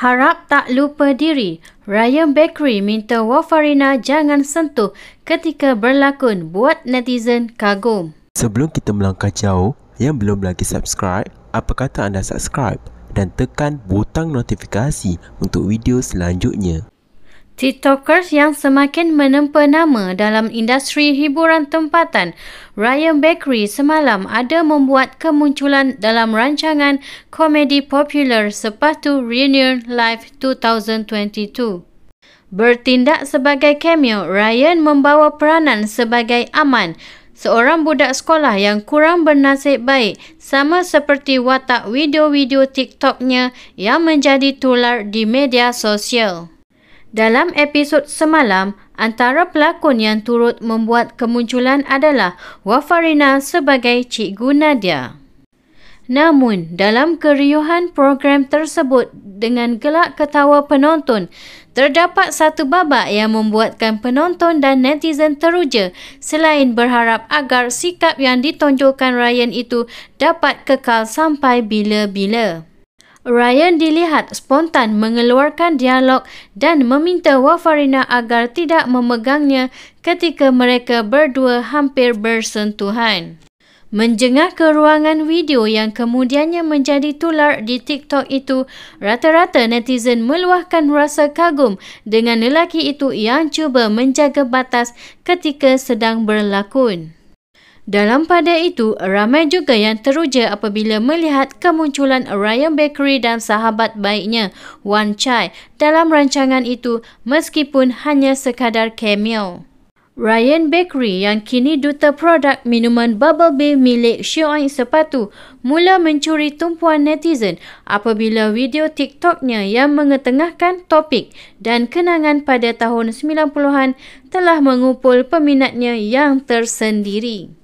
Harap tak lupa diri. Ryan Bakery minta Wafarina jangan sentuh ketika berlakon buat netizen kagum. Sebelum kita melangkah jauh, yang belum lagi subscribe, apa kata anda subscribe dan tekan butang notifikasi untuk video selanjutnya. TikTokers yang semakin menempa nama dalam industri hiburan tempatan, Ryan Bakery semalam ada membuat kemunculan dalam rancangan komedi popular Sepatu Reunion Live 2022. Bertindak sebagai cameo, Ryan membawa peranan sebagai Aman, seorang budak sekolah yang kurang bernasib baik sama seperti watak video-video TikToknya yang menjadi tular di media sosial. Dalam episod semalam, antara pelakon yang turut membuat kemunculan adalah Wafarina sebagai Cikgu Nadia. Namun, dalam keriuhan program tersebut dengan gelak ketawa penonton, terdapat satu babak yang membuatkan penonton dan netizen teruja selain berharap agar sikap yang ditonjolkan Ryan itu dapat kekal sampai bila-bila. Ryan dilihat spontan mengeluarkan dialog dan meminta Wafarina agar tidak memegangnya ketika mereka berdua hampir bersentuhan. Menjengah ke ruangan video yang kemudiannya menjadi tular di TikTok itu, rata-rata netizen meluahkan rasa kagum dengan lelaki itu yang cuba menjaga batas ketika sedang berlakon. Dalam pada itu, ramai juga yang teruja apabila melihat kemunculan Ryan Bakery dan sahabat baiknya, Wan Chai, dalam rancangan itu meskipun hanya sekadar cameo. Ryan Bakery yang kini duta produk minuman Bubble Bee milik Shioin Sepatu mula mencuri tumpuan netizen apabila video TikToknya yang mengetengahkan topik dan kenangan pada tahun 90-an telah mengumpul peminatnya yang tersendiri.